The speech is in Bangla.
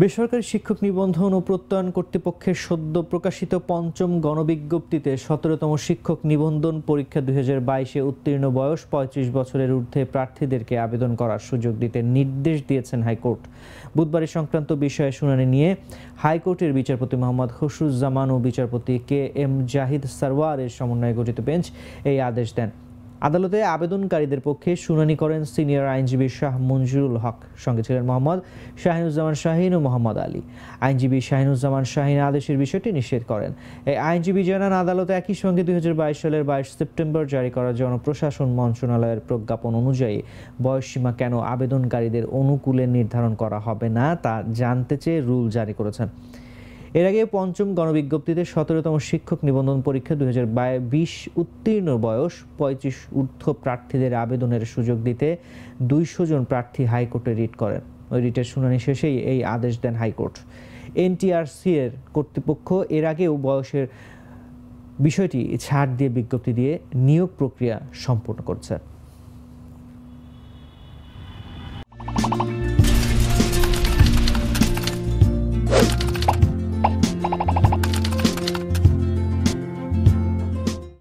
বেসরকারি শিক্ষক নিবন্ধন ও প্রত্যয়ন কর্তৃপক্ষের সদ্য প্রকাশিত পঞ্চম গণবিজ্ঞপ্তিতে সতেরোতম শিক্ষক নিবন্ধন পরীক্ষা দুই হাজার বাইশে উত্তীর্ণ বয়স পঁয়ত্রিশ বছরের ঊর্ধ্বে প্রার্থীদেরকে আবেদন করার সুযোগ দিতে নির্দেশ দিয়েছেন হাইকোর্ট বুধবারের সংক্রান্ত বিষয়ে শুনানি নিয়ে হাইকোর্টের বিচারপতি মোহাম্মদ খসরুজ্জামান ও বিচারপতি কে এম জাহিদ সারওয়ারের সমন্বয়ে গঠিত বেঞ্চ এই আদেশ দেন আদালতে আবেদনকারীদের পক্ষে শুনানি করেন সিনিয়র আইনজীবী শাহ মঞ্জুরুল হক সঙ্গে ছিলেন মোহাম্মদ শাহিনুজ্জামান শাহিন ও মোহাম্মদ আলী আইনজীবী শাহিনুজ্জামান শাহিন আদেশের বিষয়টি নিষেধ করেন এই আইনজীবী জানান আদালত একই সঙ্গে দুই সালের বাইশ সেপ্টেম্বর জারি করা জনপ্রশাসন মন্ত্রণালয়ের প্রজ্ঞাপন অনুযায়ী বয়সসীমা কেন আবেদনকারীদের অনুকূলে নির্ধারণ করা হবে না তা জানতে চেয়ে রুল জারি করেছেন এর আগে পঞ্চম গণবিজ্ঞপ্তিতে সতেরোতম শিক্ষক নিবন্ধন পরীক্ষা দু বিশ উত্তীর্ণ বয়স পঁয়ত্রিশ ঊর্ধ্ব প্রার্থীদের আবেদনের সুযোগ দিতে দুইশো জন প্রার্থী হাইকোর্টে রিট করেন ওই রিটের শুনানি শেষেই এই আদেশ দেন হাইকোর্ট এনটিআরসি এর কর্তৃপক্ষ এর আগেও বয়সের বিষয়টি ছাড় দিয়ে বিজ্ঞপ্তি দিয়ে নিয়োগ প্রক্রিয়া সম্পূর্ণ করছে